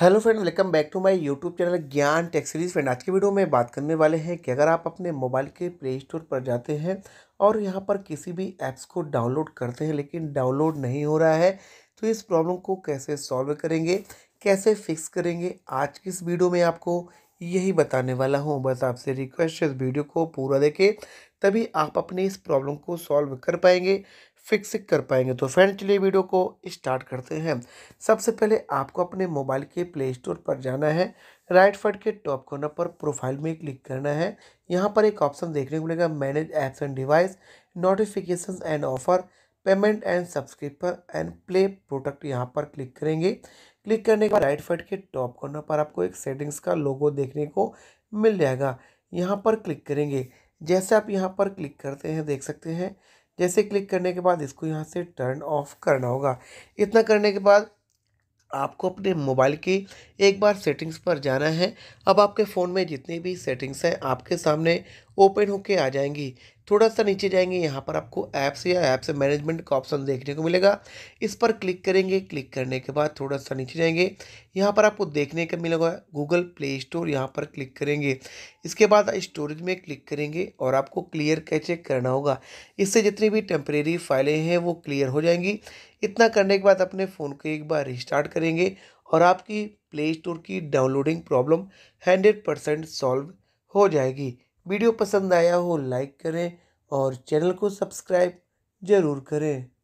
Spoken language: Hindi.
hello friend welcome back to my YouTube channel Gyan tech series friend आज की वीडियो में बात करने वाले हैं कि अगर आप अपने मोबाइल के प्ले स्टोर पर जाते हैं और यहाँ पर किसी भी ऐप्स को डाउनलोड करते हैं लेकिन डाउनलोड नहीं हो रहा है तो इस प्रॉब्लम को कैसे सॉल्व करेंगे कैसे फिक्स करेंगे आज की इस वीडियो में आपको यही बताने वाला हूँ बस आपसे रिक्वेस्ट है इस वीडियो को पूरा देखें तभी आप अपने इस प्रॉब्लम को सॉल्व कर पाएंगे फिक्स कर पाएंगे तो फ्रेंड चलिए वीडियो को स्टार्ट करते हैं सबसे पहले आपको अपने मोबाइल के प्ले स्टोर पर जाना है राइट फट के टॉप कॉर्नर पर प्रोफाइल में क्लिक करना है यहाँ पर एक ऑप्शन देखने को मिलेगा manage apps and device notification and offer payment and subscription and play product यहाँ पर क्लिक करेंगे क्लिक करने के बाद राइट फाइड के टॉप कॉर्नर पर आपको एक सेटिंग्स का लोगो देखने को मिल जाएगा यहाँ पर क्लिक करेंगे जैसे आप यहाँ पर क्लिक करते हैं देख सकते हैं जैसे क्लिक करने के बाद इसको यहाँ से टर्न ऑफ करना होगा इतना करने के बाद आपको अपने मोबाइल की एक बार सेटिंग्स पर जाना है अब आपके फ़ोन में जितनी भी सेटिंग्स हैं आपके सामने ओपन होके आ जाएंगी थोड़ा सा नीचे जाएंगे यहाँ पर आपको ऐप्स या ऐप्स मैनेजमेंट का ऑप्शन देखने को मिलेगा इस पर क्लिक करेंगे क्लिक करने के बाद थोड़ा सा नीचे जाएंगे यहाँ पर आपको देखने का मिलेगा गूगल प्ले स्टोर यहाँ पर क्लिक करेंगे इसके बाद स्टोरेज में क्लिक करेंगे और आपको क्लियर कैसे करना होगा इससे जितनी भी टेम्परेरी फाइलें हैं वो क्लियर हो जाएंगी इतना करने के बाद अपने फ़ोन को एक बार रिस्टार्ट करेंगे और आपकी प्ले स्टोर की downloading problem hundred percent solve हो जाएगी वीडियो पसंद आया हो लाइक करें और चैनल को सब्सक्राइब ज़रूर करें